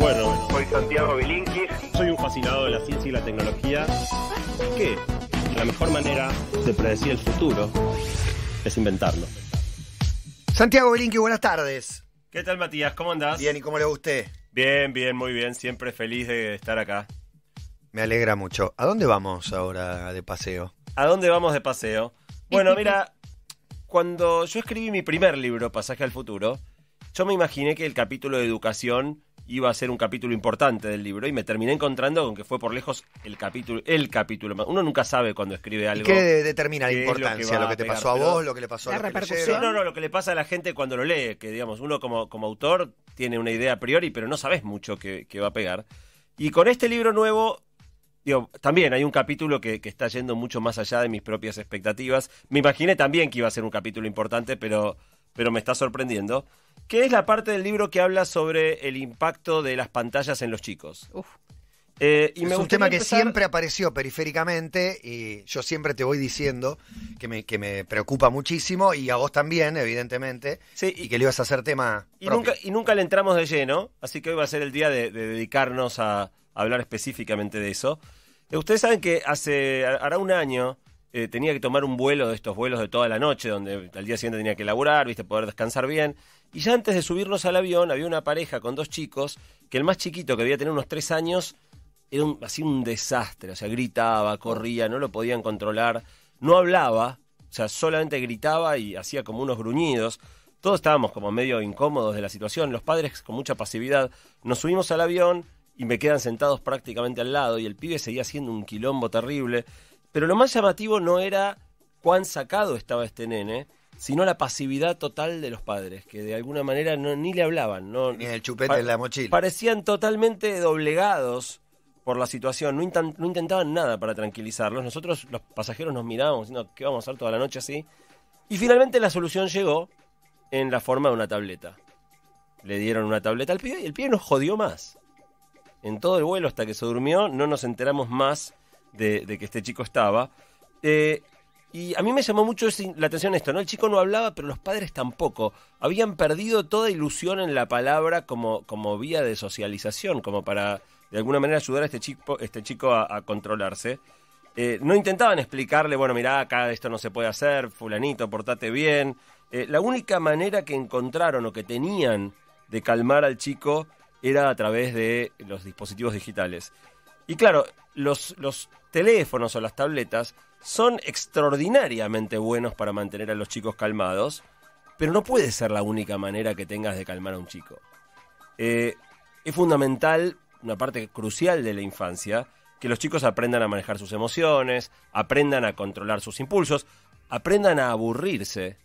Bueno, soy Santiago Bilinqui, Soy un fascinado de la ciencia y la tecnología. ¿Qué? La mejor manera de predecir el futuro es inventarlo. Santiago Bilinqui, buenas tardes. ¿Qué tal, Matías? ¿Cómo andás? Bien, ¿y cómo le guste? Bien, bien, muy bien. Siempre feliz de estar acá. Me alegra mucho. ¿A dónde vamos ahora de paseo? ¿A dónde vamos de paseo? Bueno, mira, cuando yo escribí mi primer libro, Pasaje al Futuro, yo me imaginé que el capítulo de educación iba a ser un capítulo importante del libro y me terminé encontrando con que fue por lejos el capítulo el capítulo más. Uno nunca sabe cuando escribe algo. ¿Qué determina la importancia? Lo que, te pasó a vos, lo que le pasó a la, gente. No, no, lo que le pasa a la gente cuando lo lee, que digamos, uno como, como autor tiene una idea a priori, pero no sabes mucho que, va a pegar. Y con este libro nuevo Digo, también hay un capítulo que, está yendo mucho más allá de mis propias expectativas. Me imaginé también que iba a ser un capítulo importante, pero pero me está sorprendiendo, que es la parte del libro que habla sobre el impacto de las pantallas en los chicos. Eh, es un tema que siempre apareció periféricamente y yo siempre te voy diciendo que me, que me preocupa muchísimo y a vos también, evidentemente, sí, y, que le ibas a hacer tema. Y nunca, y nunca le entramos de lleno, así que hoy va a ser el día de, dedicarnos a, hablar específicamente de eso. Eh, ustedes saben que hace hará un año eh, tenía que tomar un vuelo de estos vuelos de toda la noche, donde al día siguiente tenía que laburar, viste, poder descansar bien. Y ya antes de subirnos al avión, había una pareja con dos chicos, que el más chiquito, que debía tener unos tres años, era un, así un desastre. O sea, gritaba, corría, no lo podían controlar, no hablaba, o sea, solamente gritaba y hacía como unos gruñidos. Todos estábamos como medio incómodos de la situación, los padres con mucha pasividad. Nos subimos al avión y me quedan sentados prácticamente al lado y el pibe seguía haciendo un quilombo terrible. Pero lo más llamativo no era cuán sacado estaba este nene, sino la pasividad total de los padres, que de alguna manera ni le hablaban. ni el chupete de la mochila. Parecían totalmente doblegados por la situación, no, intentaban nada para tranquilizarlos. Nosotros, los pasajeros, nos mirábamos diciendo, ¿qué vamos a hacer toda la noche así? Y finalmente la solución llegó en la forma de una tableta. Le dieron una tableta al pibe y el pibe nos jodió más. En todo el vuelo hasta que se durmió no nos enteramos más de, que este chico estaba. Eh, y a mí me llamó mucho la atención esto, ¿no? El chico no hablaba, pero los padres tampoco. Habían perdido toda ilusión en la palabra como, como vía de socialización, como para de alguna manera ayudar a este chico, este chico a, controlarse. Eh, no intentaban explicarle, bueno, mirá, acá esto no se puede hacer, fulanito, portate bien. Eh, la única manera que encontraron o que tenían de calmar al chico era a través de los dispositivos digitales. Y claro, los, teléfonos o las tabletas son extraordinariamente buenos para mantener a los chicos calmados, pero no puede ser la única manera que tengas de calmar a un chico. Eh, es fundamental, una parte crucial de la infancia, que los chicos aprendan a manejar sus emociones, aprendan a controlar sus impulsos, aprendan a aburrirse,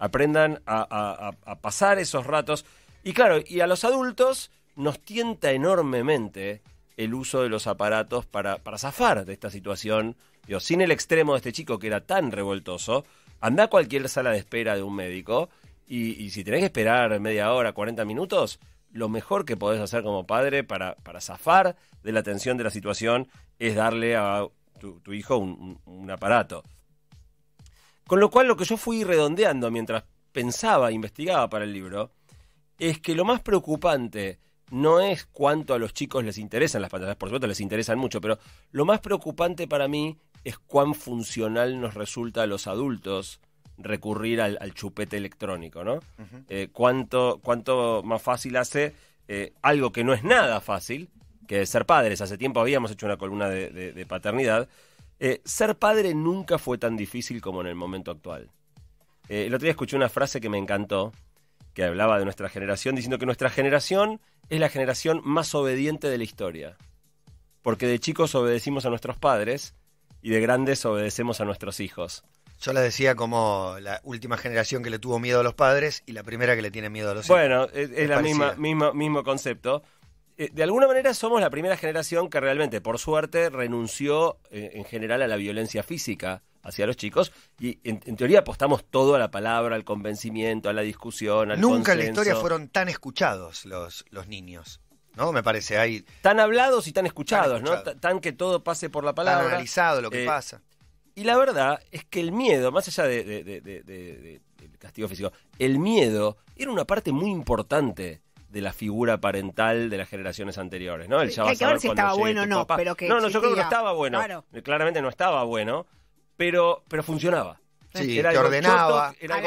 aprendan a, a pasar esos ratos. Y claro, y a los adultos nos tienta enormemente el uso de los aparatos para, zafar de esta situación. sin el extremo de este chico que era tan revoltoso, anda a cualquier sala de espera de un médico y, si tenés que esperar media hora, 40 minutos, lo mejor que podés hacer como padre para, zafar de la tensión de la situación es darle a tu, hijo un, aparato. Con lo cual lo que yo fui redondeando mientras pensaba, e investigaba para el libro, es que lo más preocupante no es cuánto a los chicos les interesan las pantallas, por supuesto les interesan mucho, pero lo más preocupante para mí es cuán funcional nos resulta a los adultos recurrir al, chupete electrónico, ¿no? Eh, cuánto, más fácil hace eh, algo que no es nada fácil, que ser padres. Hace tiempo habíamos hecho una columna de, paternidad. Eh, ser padre nunca fue tan difícil como en el momento actual. el otro día escuché una frase que me encantó, que hablaba de nuestra generación, diciendo que nuestra generación es la generación más obediente de la historia. Porque de chicos obedecimos a nuestros padres y de grandes obedecemos a nuestros hijos. Yo la decía como la última generación que le tuvo miedo a los padres y la primera que le tiene miedo a los hijos. Bueno, es, el mismo concepto. Eh, de alguna manera somos la primera generación que realmente, por suerte, renunció eh, en general a la violencia física hacia los chicos. Y en, teoría apostamos todo a la palabra, al convencimiento, a la discusión, al Nunca en la historia fueron tan escuchados los, los niños. ¿no? Me parece ahí. Tan hablados y tan escuchados, ¿no? Tan que todo pase por la palabra. Tan analizado lo que eh, pasa. Y la verdad es que el miedo, más allá de, castigo físico, el miedo era una parte muy importante de la figura parental de las generaciones anteriores, ¿no? El chavo. ver si estaba bueno o no, pero que No, no, yo creo que no estaba bueno. Claramente no estaba bueno, pero, funcionaba. Sí, ordenaba. era a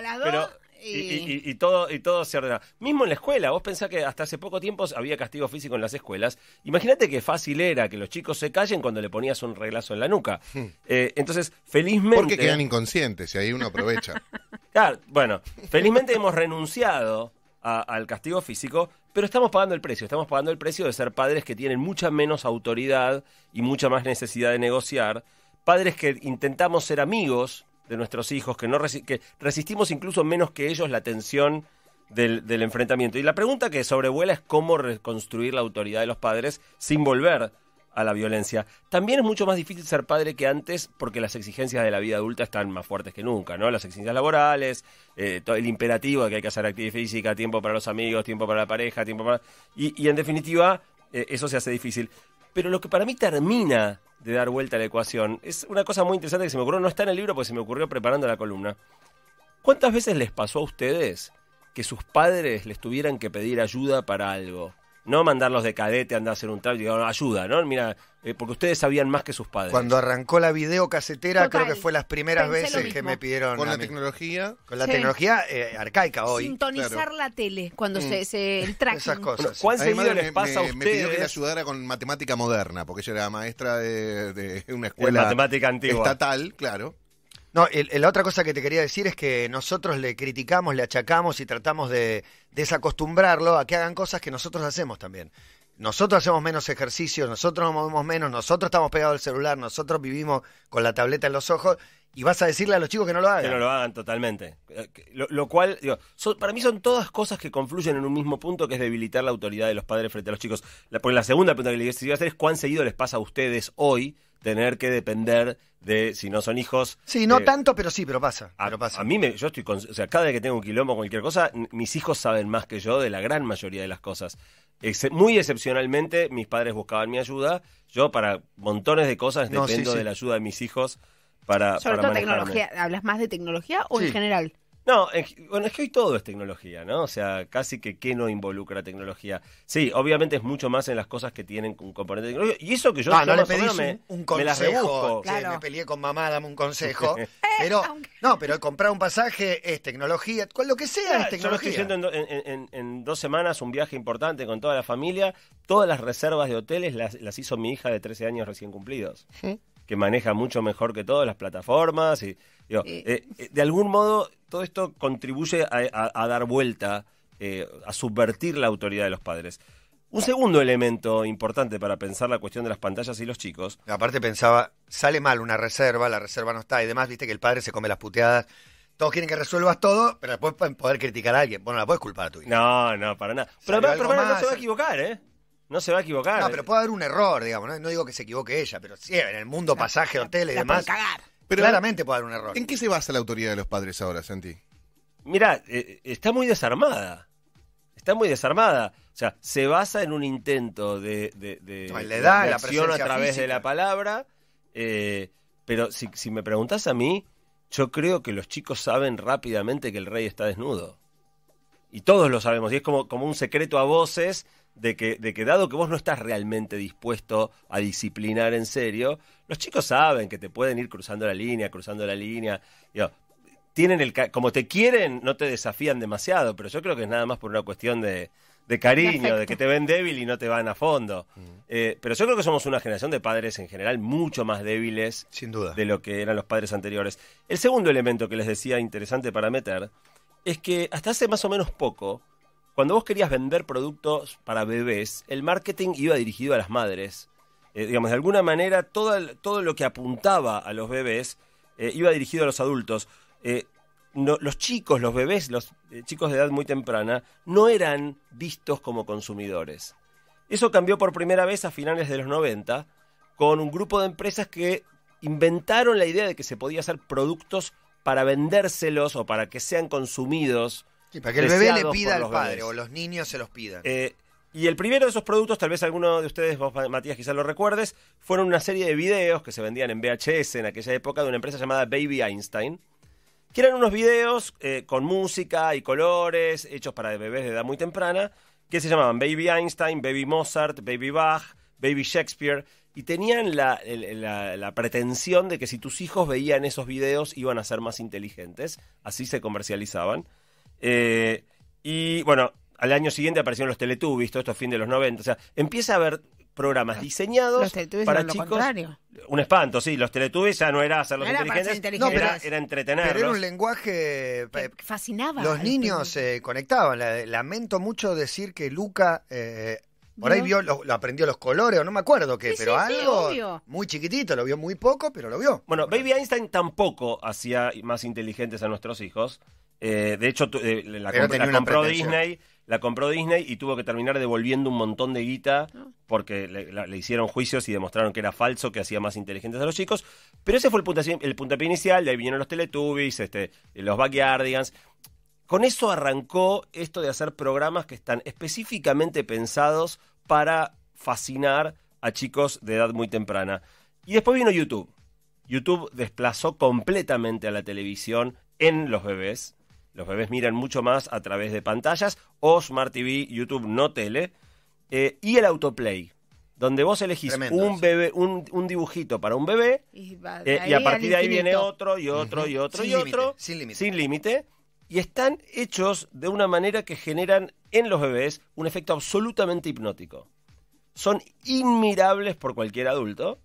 la y... todo, y todo se ordenaba. Mismo en la escuela, vos pensás que hasta hace poco tiempo había castigo físico en las escuelas. Imagínate qué fácil era que los chicos se callen cuando le ponías un reglazo en la nuca. Hmm. Eh, entonces, felizmente. Porque quedan inconscientes y ahí uno aprovecha. Claro, bueno, felizmente hemos renunciado al castigo físico, pero estamos pagando el precio. Estamos pagando el precio de ser padres que tienen mucha menos autoridad y mucha más necesidad de negociar padres que intentamos ser amigos de nuestros hijos, que, no resistimos incluso menos que ellos la tensión del, enfrentamiento. Y la pregunta que sobrevuela es cómo reconstruir la autoridad de los padres sin volver a la violencia. También es mucho más difícil ser padre que antes porque las exigencias de la vida adulta están más fuertes que nunca, ¿no? Las exigencias laborales, eh, todo el imperativo de que hay que hacer actividad física, tiempo para los amigos, tiempo para la pareja, tiempo para... Y, en definitiva, eh, eso se hace difícil. Pero lo que para mí termina de dar vuelta a la ecuación. Es una cosa muy interesante que se me ocurrió, no está en el libro porque se me ocurrió preparando la columna. ¿Cuántas veces les pasó a ustedes que sus padres les tuvieran que pedir ayuda para algo? no mandarlos de cadete, andar a hacer un digamos, ayuda, ¿no? Mira, eh, porque ustedes sabían más que sus padres. Cuando arrancó la videocasetera, creo que fue las primeras veces que me pidieron. Con la tecnología. Con la tecnología eh, arcaica hoy. Sintonizar la tele cuando mm. se, entra el Esas cosas. ¿Cuán seguido les pasa a ustedes? Me pidió que le ayudara con matemática moderna, porque yo era maestra de, una escuela. matemática antigua. Estatal, claro. No, la otra cosa que te quería decir es que nosotros le criticamos, le achacamos y tratamos de desacostumbrarlo a que hagan cosas que nosotros hacemos también. Nosotros hacemos menos ejercicio, nosotros nos movemos menos, nosotros estamos pegados al celular, nosotros vivimos con la tableta en los ojos y vas a decirle a los chicos que no lo hagan. Que no lo hagan totalmente. Eh, lo, cual, para mí son todas cosas que confluyen en un mismo punto, que es debilitar la autoridad de los padres frente a los chicos. La, porque la segunda pregunta que les iba a hacer es cuán seguido les pasa a ustedes hoy tener que depender de si no son hijos. Sí, no eh, tanto, pero sí, pero pasa. A, mí, me, yo estoy. Con, o sea, cada vez que tengo un quilombo o cualquier cosa, mis hijos saben más que yo de la gran mayoría de las cosas. muy excepcionalmente, mis padres buscaban mi ayuda. Yo, para montones de cosas, dependo de la ayuda de mis hijos para. Sobre todo tecnología. ¿Hablas más de tecnología o en general? No, bueno, es que hoy todo es tecnología, ¿no? O sea, casi que qué no involucra tecnología. Sí, obviamente es mucho más en las cosas que tienen un componente Y eso que yo no, le pedís un, me, consejo. Me, me peleé con mamá, dame un consejo. Eh, pero, no, pero comprar un pasaje es tecnología, lo que sea es tecnología. Yo lo estoy haciendo en, dos semanas un viaje importante con toda la familia. Todas las reservas de hoteles las, hizo mi hija de 13 años recién cumplidos. Que maneja mucho mejor que todas las plataformas. y eh, eh, De algún modo todo esto contribuye a, dar vuelta, eh, a subvertir la autoridad de los padres. Un segundo elemento importante para pensar la cuestión de las pantallas y los chicos. Aparte pensaba, sale mal una reserva, la reserva no está y demás, viste que el padre se come las puteadas. Todos quieren que resuelvas todo, pero después pueden poder criticar a alguien. Bueno, la puedes culpar a tu hija. No, no, para nada. Pero, pero, no se va a equivocar, ¿eh? No se va a equivocar. No, pero puede haber un error, digamos. No, digo que se equivoque ella, pero sí, en el mundo pasaje, hotel y demás. cagar. Pero, Claramente puede haber un error. ¿En qué se basa la autoridad de los padres ahora, Santi? Mirá, eh, eh, está muy desarmada. Está muy desarmada. O sea, se basa en un intento de, le la presión a través de la palabra. Eh, pero si, me preguntas a mí, yo creo que los chicos saben rápidamente que el rey está desnudo. Y todos lo sabemos. Y es como, como un secreto a voces de que, de que dado que vos no estás realmente dispuesto a disciplinar en serio, los chicos saben que te pueden ir cruzando la línea, cruzando la línea. tienen el como te quieren, no te desafían demasiado, pero yo creo que es nada más por una cuestión de, cariño, de, que te ven débil y no te van a fondo. Mm. Eh, pero yo creo que somos una generación de padres en general mucho más débiles Sin duda. de lo que eran los padres anteriores. El segundo elemento que les decía interesante para meter es que hasta hace más o menos poco, cuando vos querías vender productos para bebés, el marketing iba dirigido a las madres eh, digamos, de alguna manera todo, todo lo que apuntaba a los bebés eh, iba dirigido a los adultos. Eh, los chicos, los bebés, los chicos de edad muy temprana, no eran vistos como consumidores. Eso cambió por primera vez a finales de los 90 con un grupo de empresas que inventaron la idea de que se podía hacer productos para vendérselos o para que sean consumidos. Sí, para que el bebé le pida al padre o los niños se los pidan. Y el primero de esos productos, tal vez alguno de ustedes, vos Matías quizás lo recuerdes, fueron una serie de videos que se vendían en VHS en aquella época de una empresa llamada Baby Einstein, que eran unos videos eh, con música y colores hechos para bebés de edad muy temprana, que se llamaban Baby Einstein, Baby Mozart, Baby Bach, Baby Shakespeare, y tenían la, pretensión de que si tus hijos veían esos videos iban a ser más inteligentes, así se comercializaban. Eh, y bueno, al año siguiente aparecieron los Teletubbies, todo esto fin de los 90. O sea, empieza a haber programas diseñados para chicos. Un espanto, sí. Los Teletubbies ya no era hacerlos era inteligentes, era, Pero era un lenguaje... Que eh, fascinaba. Los niños se conectaban. Lamento mucho decir que Luca... Eh, por ahí vio, lo, aprendió los colores, o no me acuerdo qué, pero algo muy chiquitito, lo vio muy poco, pero lo vio. Bueno, Baby Einstein tampoco hacía más inteligentes a nuestros hijos. Eh, de hecho, la, la compró Disney la compró Disney y tuvo que terminar devolviendo un montón de guita porque le, hicieron juicios y demostraron que era falso, que hacía más inteligentes a los chicos. Pero ese fue el puntapié, el inicial, de ahí vinieron los Teletubbies, este, los Backyardigans. Con eso arrancó esto de hacer programas que están específicamente pensados para fascinar a chicos de edad muy temprana. Y después vino YouTube. YouTube desplazó completamente a la televisión en los bebés los bebés miran mucho más a través de pantallas o Smart TV, YouTube, no tele. Eh, y el autoplay, donde vos elegís un bebé, un, dibujito para un bebé y, eh, a partir de ahí viene otro y otro y otro y otro sin límite. Sin límite y están hechos de una manera que generan en los bebés un efecto absolutamente hipnótico. Son inmirables por cualquier adulto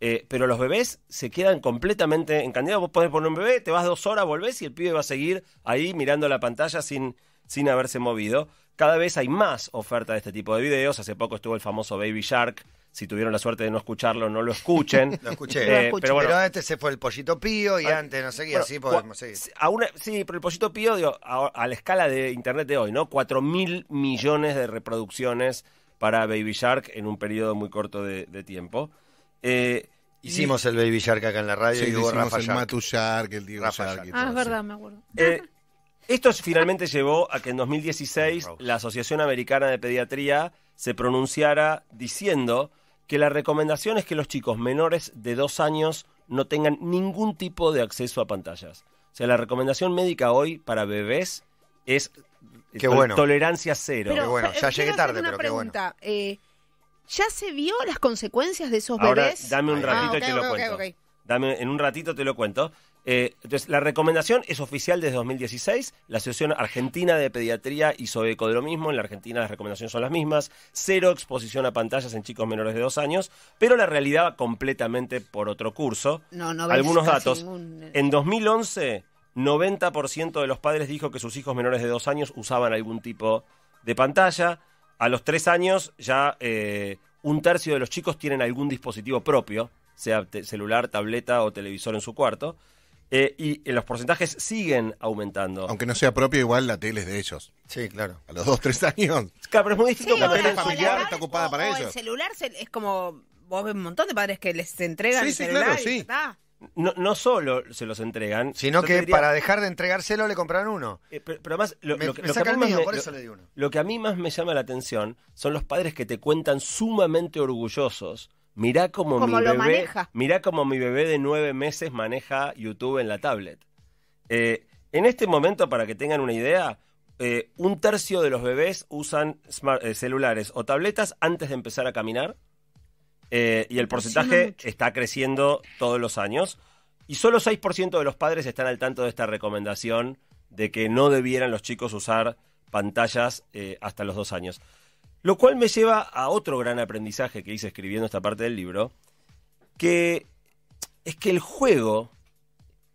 eh, pero los bebés se quedan completamente encandilados. Vos podés poner un bebé, te vas dos horas, volvés y el pibe va a seguir ahí mirando la pantalla sin, sin haberse movido. Cada vez hay más oferta de este tipo de videos. Hace poco estuvo el famoso Baby Shark. Si tuvieron la suerte de no escucharlo, no lo escuchen. Lo escuché. Eh, pero, antes se fue el pollito pío y ah, antes no seguía, así podemos seguir. sí, pero el pollito pío a, la escala de Internet de hoy, ¿no? 4 mil millones de reproducciones para Baby Shark en un periodo muy corto de tiempo. Eh, hicimos el Baby Shark acá en la radio. y hicimos Rafael el Shark. el Ah, es verdad, me acuerdo. Eh, esto finalmente llevó a que en 2016 la Asociación Americana de Pediatría se pronunciara diciendo que la recomendación es que los chicos menores de dos años no tengan ningún tipo de acceso a pantallas. O sea, la recomendación médica hoy para bebés es tolerancia cero. bueno, ya llegué tarde, pero qué bueno. Eh, ¿Ya se vio las consecuencias de esos Ahora, Dame un ah, ratito y te lo cuento. Dame, en un ratito te lo cuento. Eh, entonces, la recomendación es oficial desde 2016. La Asociación Argentina de Pediatría hizo eco de lo mismo. En la Argentina las recomendaciones son las mismas. Cero exposición a pantallas en chicos menores de dos años. Pero la realidad va completamente por otro curso. Algunos datos. Eh. En 2011, 90% de los padres dijo que sus hijos menores de dos años usaban algún tipo de pantalla a los tres años ya eh, un tercio de los chicos tienen algún dispositivo propio, sea celular, tableta o televisor en su cuarto. Eh, y eh, los porcentajes siguen aumentando. Aunque no sea propio, igual la tele es de ellos. Sí, claro. A los dos, tres años. pero es muy difícil la tele familiar está ocupada para o El celular es como. Vos ves un montón de padres que les entregan sí, sí, sí, claro, sí no, no, solo se los entregan, sino que para dejar de entregárselo le compraron uno. Eh, pero, además, lo, que más lo, que a mí más me llama la atención son los padres que te cuentan sumamente orgullosos. Mirá cómo mi bebé, mi bebé de nueve meses maneja YouTube en la tablet. Eh, en este momento, para que tengan una idea, eh, un tercio de los bebés usan celulares o tabletas antes de empezar a caminar. Eh, y el porcentaje está creciendo todos los años. Y solo 6% de los padres están al tanto de esta recomendación de que no debieran los chicos usar pantallas eh, hasta los dos años. Lo cual me lleva a otro gran aprendizaje que hice escribiendo esta parte del libro, que es que el juego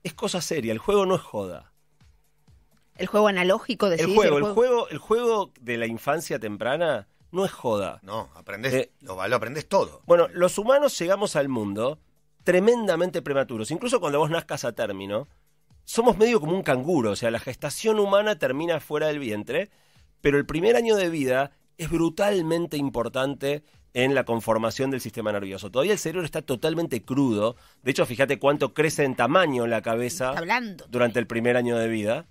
es cosa seria, el juego no es joda. El juego analógico de juego, el juego, el juego de la infancia temprana no es joda. No, aprendes, eh, lo, aprendes todo. Bueno, los humanos llegamos al mundo tremendamente prematuros. Incluso cuando vos nazcas a término, somos medio como un canguro. O sea, la gestación humana termina fuera del vientre, pero el primer año de vida es brutalmente importante en la conformación del sistema nervioso. Todavía el cerebro está totalmente crudo. De hecho, fíjate cuánto crece en tamaño la cabeza durante ¿eh? el primer año de vida.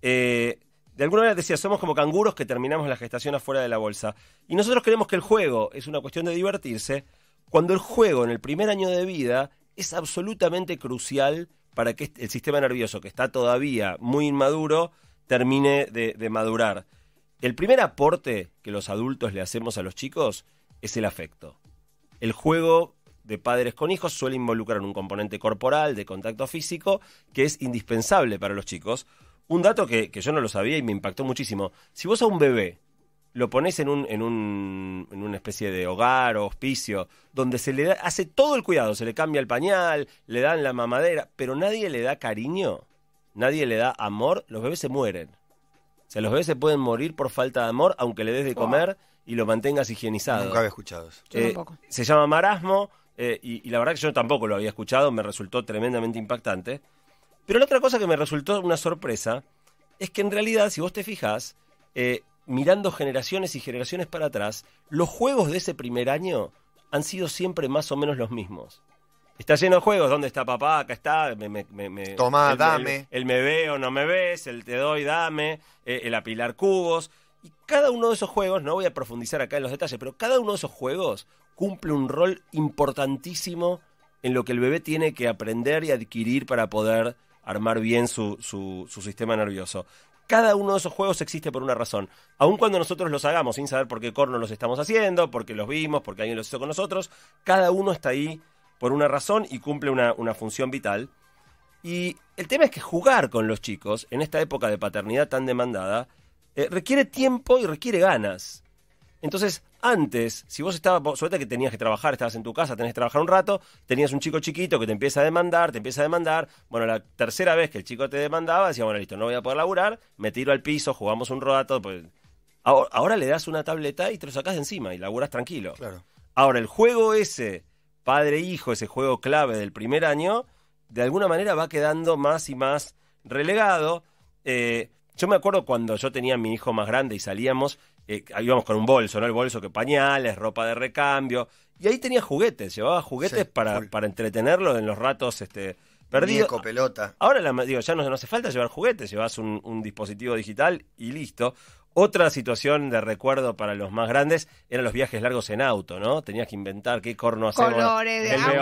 Eh, de alguna manera decía, somos como canguros que terminamos la gestación afuera de la bolsa. Y nosotros creemos que el juego es una cuestión de divertirse, cuando el juego en el primer año de vida es absolutamente crucial para que el sistema nervioso, que está todavía muy inmaduro, termine de, de madurar. El primer aporte que los adultos le hacemos a los chicos es el afecto. El juego de padres con hijos suele involucrar un componente corporal, de contacto físico, que es indispensable para los chicos, un dato que, yo no lo sabía y me impactó muchísimo. Si vos a un bebé lo pones en, un, en, un, una especie de hogar o hospicio, donde se le hace todo el cuidado, se le cambia el pañal, le dan la mamadera, pero nadie le da cariño, nadie le da amor, los bebés se mueren. O sea, los bebés se pueden morir por falta de amor, aunque le des de comer y lo mantengas higienizado. Nunca había escuchado eh, se llama marasmo eh, y la verdad que yo tampoco lo había escuchado, me resultó tremendamente impactante. Pero la otra cosa que me resultó una sorpresa es que en realidad, si vos te fijás, eh, mirando generaciones y generaciones para atrás, los juegos de ese primer año han sido siempre más o menos los mismos. Está lleno de juegos, ¿dónde está papá? Acá está, me, me, Tomá, dame. El, me veo, no me ves, el te doy, dame, eh, el apilar cubos. Y cada uno de esos juegos, no voy a profundizar acá en los detalles, pero cada uno de esos juegos cumple un rol importantísimo en lo que el bebé tiene que aprender y adquirir para poder armar bien su, su, sistema nervioso. Cada uno de esos juegos existe por una razón. Aun cuando nosotros los hagamos sin saber por qué corno los estamos haciendo, porque los vimos, porque alguien los hizo con nosotros, cada uno está ahí por una razón y cumple una, función vital. Y el tema es que jugar con los chicos en esta época de paternidad tan demandada eh, requiere tiempo y requiere ganas. Entonces, antes, si vos estabas, suerte que tenías que trabajar, estabas en tu casa, tenés que trabajar un rato, tenías un chico chiquito que te empieza a demandar, te empieza a demandar. Bueno, la tercera vez que el chico te demandaba, decía, bueno, listo, no voy a poder laburar, me tiro al piso, jugamos un rato. Pues... Ahora, le das una tableta y te lo sacás de encima y laburás tranquilo. Claro. Ahora, el juego ese, padre-hijo, ese juego clave del primer año, de alguna manera va quedando más y más relegado. Eh, yo me acuerdo cuando yo tenía a mi hijo más grande y salíamos, eh, íbamos con un bolso, ¿no? El bolso que pañales, ropa de recambio. Y ahí tenía juguetes, llevaba juguetes para, para entretenerlo en los ratos este, perdidos. pelota. Ahora la, digo, ya no, hace falta llevar juguetes, llevas un dispositivo digital y listo. Otra situación de recuerdo para los más grandes eran los viajes largos en auto, ¿no? Tenías que inventar qué corno hacer. Colores de el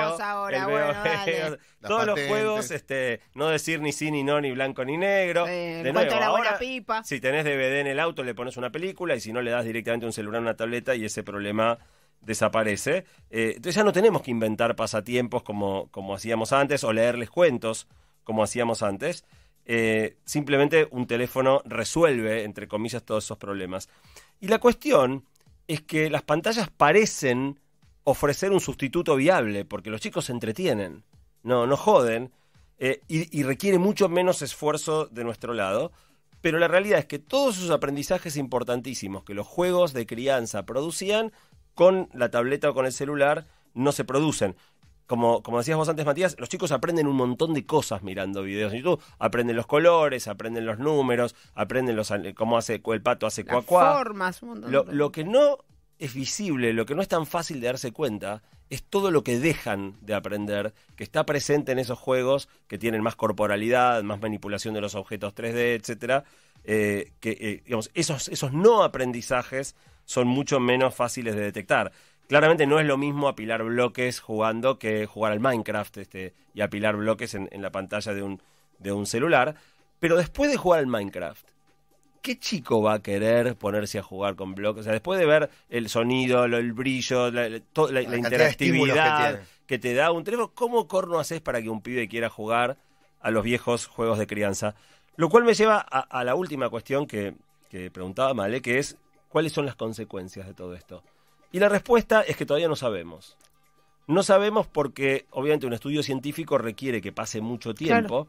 ahora, bueno, Todos los juegos, este, no decir ni sí, ni no, ni blanco, ni negro. de la pipa. si tenés DVD en el auto, le pones una película y si no, le das directamente un celular, una tableta y ese problema desaparece. Eh, entonces ya no tenemos que inventar pasatiempos como, como hacíamos antes o leerles cuentos como hacíamos antes. Eh, simplemente un teléfono resuelve, entre comillas, todos esos problemas. Y la cuestión es que las pantallas parecen ofrecer un sustituto viable, porque los chicos se entretienen, no, no joden, eh, y, requiere mucho menos esfuerzo de nuestro lado. Pero la realidad es que todos esos aprendizajes importantísimos que los juegos de crianza producían, con la tableta o con el celular, no se producen como, como decías vos antes, Matías, los chicos aprenden un montón de cosas mirando videos en YouTube. Aprenden los colores, aprenden los números, aprenden los, eh, cómo hace el pato, hace Las formas, Lo, que no es visible, lo que no es tan fácil de darse cuenta, es todo lo que dejan de aprender, que está presente en esos juegos que tienen más corporalidad, más manipulación de los objetos 3D, etcétera. Eh, que eh, esos, esos no aprendizajes son mucho menos fáciles de detectar. Claramente no es lo mismo apilar bloques jugando que jugar al Minecraft este, y apilar bloques en, la pantalla de un, de un celular. Pero después de jugar al Minecraft, ¿qué chico va a querer ponerse a jugar con bloques? O sea, después de ver el sonido, el brillo, la, la, interactividad que, te da un teléfono, ¿cómo corno haces para que un pibe quiera jugar a los viejos juegos de crianza? Lo cual me lleva a, la última cuestión que, que preguntaba Male, que es cuáles son las consecuencias de todo esto. Y la respuesta es que todavía no sabemos. No sabemos porque obviamente un estudio científico requiere que pase mucho tiempo.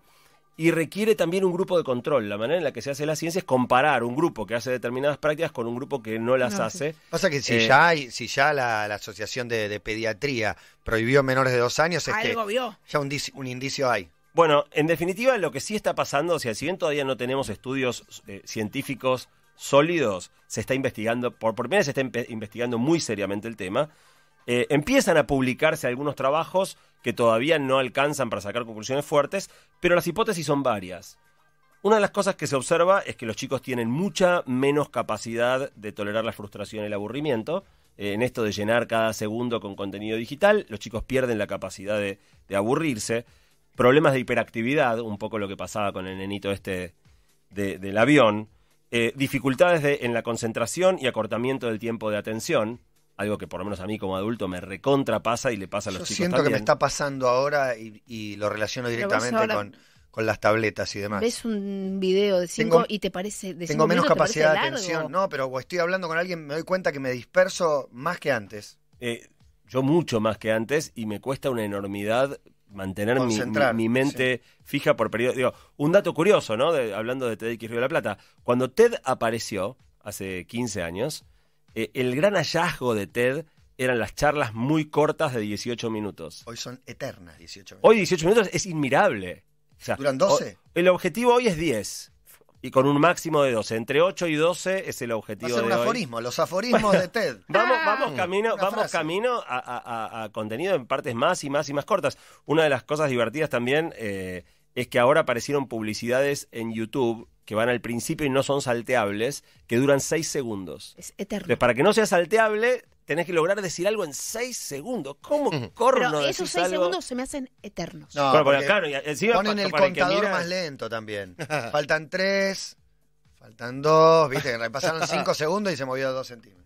Y requiere también un grupo de control. La manera en la que se hace la ciencia es comparar un grupo que hace determinadas prácticas con un grupo que no las hace. Pasa que si eh, ya hay, si ya la, Asociación de, Pediatría prohibió menores de dos años, es ya un, indicio hay. Bueno, en definitiva, lo que sí está pasando, o sea, si bien todavía no tenemos estudios eh, científicos sólidos, se está investigando, por primera vez se está investigando muy seriamente el tema. Eh, empiezan a publicarse algunos trabajos que todavía no alcanzan para sacar conclusiones fuertes, pero las hipótesis son varias. Una de las cosas que se observa es que los chicos tienen mucha menos capacidad de tolerar la frustración y el aburrimiento. Eh, en esto de llenar cada segundo con contenido digital, los chicos pierden la capacidad de, aburrirse. Problemas de hiperactividad, un poco lo que pasaba con el nenito este del avión, eh, dificultades en la concentración y acortamiento del tiempo de atención, algo que por lo menos a mí como adulto me recontrapasa y le pasa a los Yo chicos. Siento que me está pasando ahora y, lo relaciono directamente con las tabletas y demás. Ves un video de cinco y te parece. De tengo menos capacidad de atención, no, pero estoy hablando con alguien, me doy cuenta que me disperso más que antes. Eh, yo mucho más que antes y me cuesta una enormidad mantener mi, mente fija por periodo. un dato curioso, ¿no? De, hablando de TEDx Río de la Plata. Cuando TED apareció, hace 15 años, eh, el gran hallazgo de TED eran las charlas muy cortas de 18 minutos. Hoy son eternas 18 minutos. Hoy 18 minutos es inmirable. ¿Duran 12? el objetivo hoy es 10 y con un máximo de 12. Entre 8 y 12 es el objetivo. Va un aforismo, los aforismos de TED. Vamos, vamos mm, camino, vamos camino a, contenido en partes más y más y más cortas. Una de las cosas divertidas también eh, es que ahora aparecieron publicidades en YouTube que van al principio y no son salteables, que duran 6 segundos. Es eterno. para que no sea salteable, tenés que lograr decir algo en seis segundos. ¿Cómo corro? Pero esos seis segundos se me hacen eternos. No, claro, ponen el contador más lento también. Faltan tres, faltan dos, viste, que repasaron cinco segundos y se movió dos centímetros.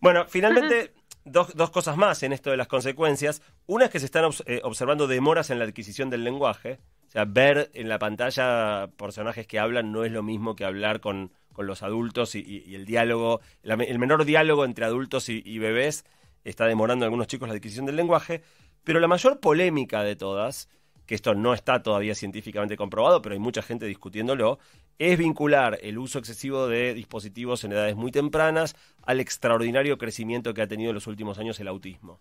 Bueno, finalmente... Dos, cosas más en esto de las consecuencias. Una es que se están eh, observando demoras en la adquisición del lenguaje. O sea, ver en la pantalla personajes que hablan no es lo mismo que hablar con con los adultos y, el diálogo, el menor diálogo entre adultos y, bebés está demorando a algunos chicos la adquisición del lenguaje, pero la mayor polémica de todas, que esto no está todavía científicamente comprobado, pero hay mucha gente discutiéndolo, es vincular el uso excesivo de dispositivos en edades muy tempranas al extraordinario crecimiento que ha tenido en los últimos años el autismo.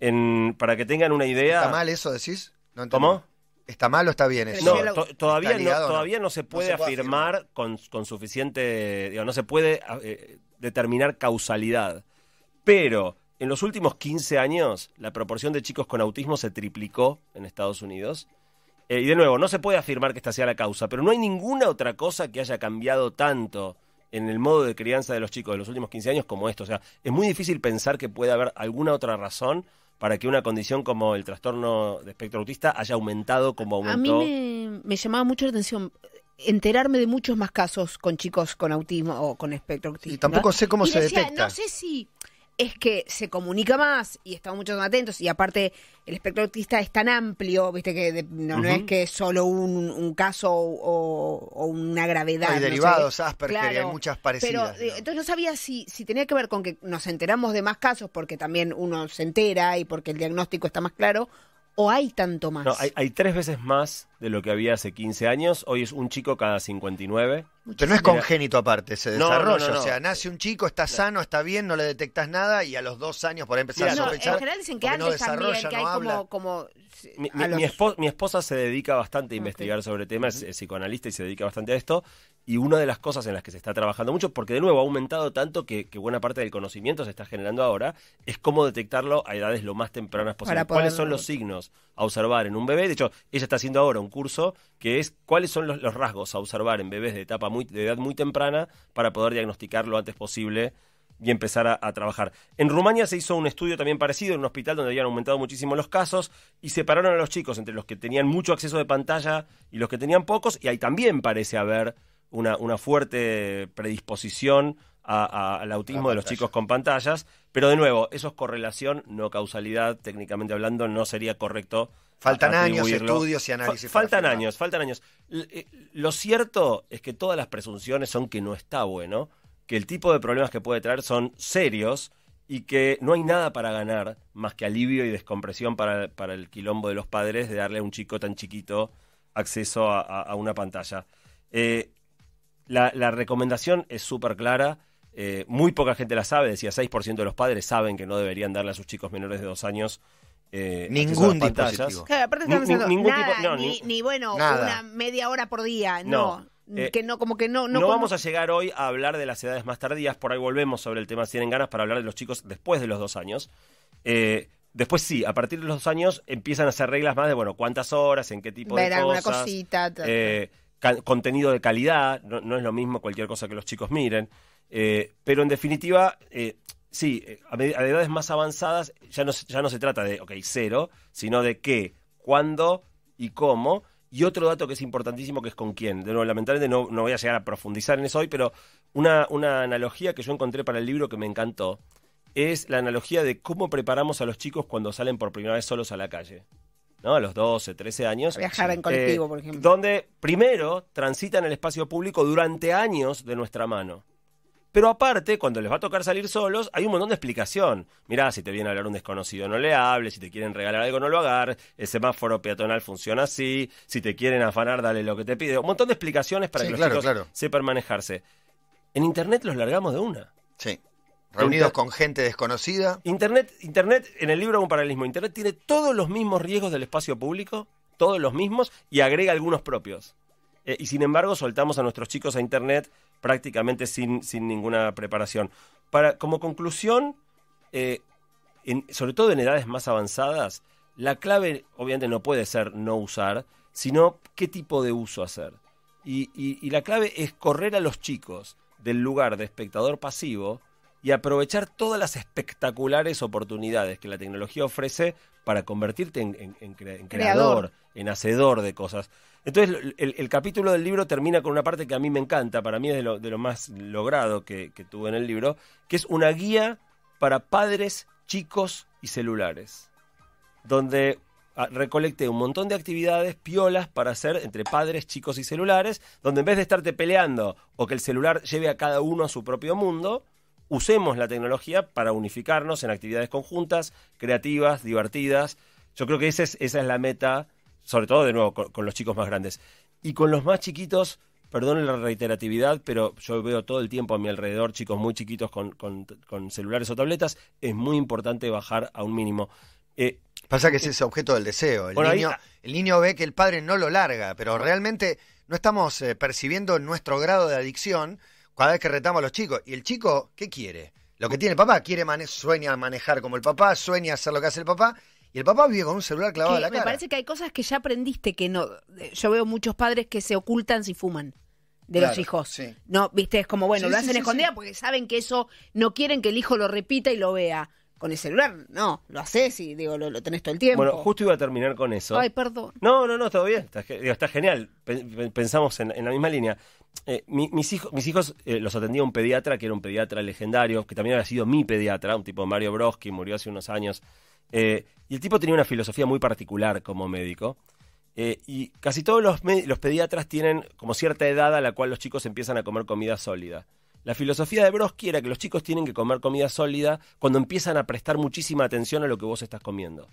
En, para que tengan una idea... ¿Está mal eso, decís? No ¿Cómo? ¿Está mal o está bien eso? No, todavía, no, todavía no? se puede, afirmar, Con, suficiente, digo, no se puede eh, determinar causalidad. Pero en los últimos 15 años la proporción de chicos con autismo se triplicó en Estados Unidos. Eh, y de nuevo, no se puede afirmar que esta sea la causa, pero no hay ninguna otra cosa que haya cambiado tanto en el modo de crianza de los chicos de los últimos 15 años como esto. O sea, es muy difícil pensar que puede haber alguna otra razón para que una condición como el trastorno de espectro autista haya aumentado como aumentó? A mí me, llamaba mucho la atención enterarme de muchos más casos con chicos con autismo o con espectro autista. Y tampoco sé cómo se detecta. No sé si es que se comunica más y estamos mucho más atentos y aparte el espectro autista es tan amplio, viste que no, es que es solo un, caso o, una gravedad. Hay derivados, Asperger, y hay muchas parecidas. Eh, entonces no sabía si, si tenía que ver con que nos enteramos de más casos porque también uno se entera y porque el diagnóstico está más claro ¿O hay tanto más? hay, hay, tres veces más de lo que había hace 15 años. Hoy es un chico cada 59. Pero no es congénito aparte, se desarrollo, desarrolla. o sea, nace un chico, está sano, está bien, no le detectas nada y a los dos años por empezar a sospechar. En general dicen que antes también, que como. mi, esposa, se dedica bastante a investigar sobre temas, es psicoanalista y se dedica bastante a esto. Y una de las cosas en las que se está trabajando mucho, porque de nuevo ha aumentado tanto que, buena parte del conocimiento se está generando ahora, es cómo detectarlo a edades lo más tempranas posible. ¿Cuáles son los signos a observar en un bebé? De hecho, ella está haciendo ahora un curso que es cuáles son los, rasgos a observar en bebés de etapa muy, de edad muy temprana para poder diagnosticar lo antes posible y empezar a, trabajar. En Rumania se hizo un estudio también parecido en un hospital donde habían aumentado muchísimo los casos y separaron a los chicos entre los que tenían mucho acceso de pantalla y los que tenían pocos y ahí también parece haber una, fuerte predisposición al autismo de los chicos con pantallas, pero de nuevo, eso es correlación, no causalidad, técnicamente hablando, no sería correcto Faltan años, estudios y análisis. faltan años, faltan años. Eh, lo cierto es que todas las presunciones son que no está bueno, que el tipo de problemas que puede traer son serios y que no hay nada para ganar más que alivio y descompresión para, para el quilombo de los padres de darle a un chico tan chiquito acceso a, una pantalla. Eh, la, recomendación es súper clara. Eh, muy poca gente la sabe, decía 6% de los padres saben que no deberían darle a sus chicos menores de dos años eh, ningún dispositivo. aparte ni, ni, bueno, una media hora por día, no. no. Eh, que no, como que no. No, vamos a llegar hoy a hablar de las edades más tardías, por ahí volvemos sobre el tema si tienen ganas para hablar de los chicos después de los dos años. Eh, después sí, a partir de los dos años empiezan a hacer reglas más de, bueno, cuántas horas, en qué tipo de cosas. Una cosita. contenido de calidad, no, es lo mismo cualquier cosa que los chicos miren. pero en definitiva, sí, eh, a, edades más avanzadas ya no, ya no se trata de, ok, cero, sino de qué, cuándo y cómo. Y otro dato que es importantísimo, que es con quién. De nuevo, lamentablemente no, voy a llegar a profundizar en eso hoy, pero una, analogía que yo encontré para el libro que me encantó es la analogía de cómo preparamos a los chicos cuando salen por primera vez solos a la calle. ¿no? A los 12, 13 años. viajar en eh, colectivo, por ejemplo. Donde primero transitan el espacio público durante años de nuestra mano. Pero aparte, cuando les va a tocar salir solos, hay un montón de explicación. Mirá, si te viene a hablar un desconocido, no le hables. Si te quieren regalar algo, no lo hagas. El semáforo peatonal funciona así. Si te quieren afanar, dale lo que te pide. Un montón de explicaciones para que los chicos sepan manejarse. En Internet los largamos de una. Sí. Reunidos con gente desconocida. Internet, Internet, en el libro Un Paralelismo, Internet tiene todos los mismos riesgos del espacio público, todos los mismos, y agrega algunos propios. Eh, y sin embargo, soltamos a nuestros chicos a Internet prácticamente sin, ninguna preparación. Para, como conclusión, eh, sobre todo en edades más avanzadas, la clave obviamente no puede ser no usar, sino qué tipo de uso hacer. Y, y la clave es correr a los chicos del lugar de espectador pasivo y aprovechar todas las espectaculares oportunidades que la tecnología ofrece para convertirte en, creador, en hacedor de cosas. Entonces, el, capítulo del libro termina con una parte que a mí me encanta, para mí es de lo, más logrado que, que tuve en el libro, que es una guía para padres, chicos y celulares, donde ah, recolecté un montón de actividades piolas para hacer entre padres, chicos y celulares, donde en vez de estarte peleando o que el celular lleve a cada uno a su propio mundo, usemos la tecnología para unificarnos en actividades conjuntas, creativas, divertidas. Yo creo que esa es, esa es la meta, sobre todo de nuevo con, los chicos más grandes. Y con los más chiquitos, perdonen la reiteratividad, pero yo veo todo el tiempo a mi alrededor chicos muy chiquitos con, con, celulares o tabletas, es muy importante bajar a un mínimo. Eh, Pasa que ese eh, es objeto del deseo. El, niño, ve que el padre no lo larga, pero realmente no estamos eh, percibiendo nuestro grado de adicción cada vez que retamos a los chicos. ¿Y el chico qué quiere? Lo que tiene el papá, quiere mane sueña manejar como el papá, sueña hacer lo que hace el papá. Y el papá vive con un celular clavado a la me Me parece que hay cosas que ya aprendiste que no. Eh, yo veo muchos padres que se ocultan si fuman de los hijos. Sí. No, viste, es como bueno, lo hacen escondida porque saben que eso no quieren que el hijo lo repita y lo vea. Con el celular, no, lo haces y digo, lo, tenés todo el tiempo. Bueno, justo iba a terminar con eso. Ay, perdón. No, no, no, todo bien, está, genial. Pensamos en la misma línea. Eh, mis, hijos eh, los atendía un pediatra que era un pediatra legendario, que también había sido mi pediatra, un tipo Mario Broski, que murió hace unos años. Eh, y el tipo tenía una filosofía muy particular como médico. y casi todos los, los, pediatras tienen como cierta edad a la cual los chicos empiezan a comer comida sólida. La filosofía de Broski era que los chicos tienen que comer comida sólida cuando empiezan a prestar muchísima atención a lo que vos estás comiendo.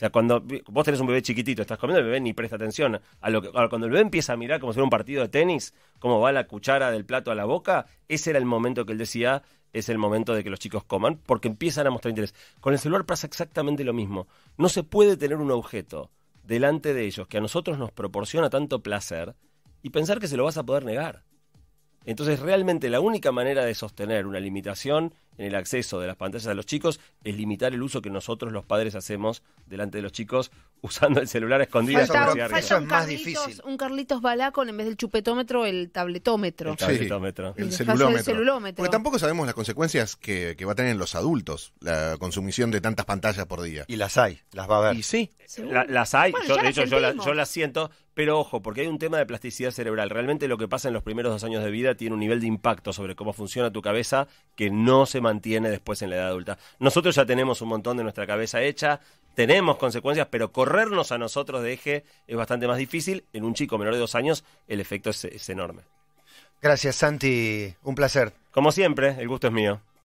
O sea, cuando vos tenés un bebé chiquitito, estás comiendo, el bebé ni presta atención. A lo que, cuando el bebé empieza a mirar como si fuera un partido de tenis, cómo va la cuchara del plato a la boca, ese era el momento que él decía, es el momento de que los chicos coman, porque empiezan a mostrar interés. Con el celular pasa exactamente lo mismo. No se puede tener un objeto delante de ellos que a nosotros nos proporciona tanto placer y pensar que se lo vas a poder negar. Entonces realmente la única manera de sostener una limitación en el acceso de las pantallas a los chicos es limitar el uso que nosotros los padres hacemos delante de los chicos usando el celular escondido. Falta, más difícil. un Carlitos con en vez del chupetómetro, el tabletómetro. El tabletómetro. el, celulómetro. Porque tampoco sabemos las consecuencias que, va a tener en los adultos la consumición de tantas pantallas por día. Y las hay, las va a haber. Y sí. las hay, yo, de hecho yo, la, las siento, pero ojo, porque hay un tema de plasticidad cerebral. Realmente lo que pasa en los primeros dos años de vida tiene un nivel de impacto sobre cómo funciona tu cabeza que no se mantiene mantiene después en la edad adulta. Nosotros ya tenemos un montón de nuestra cabeza hecha, tenemos consecuencias, pero corrernos a nosotros de eje es bastante más difícil. En un chico menor de dos años el efecto es, es enorme. Gracias, Santi. Un placer. Como siempre, el gusto es mío.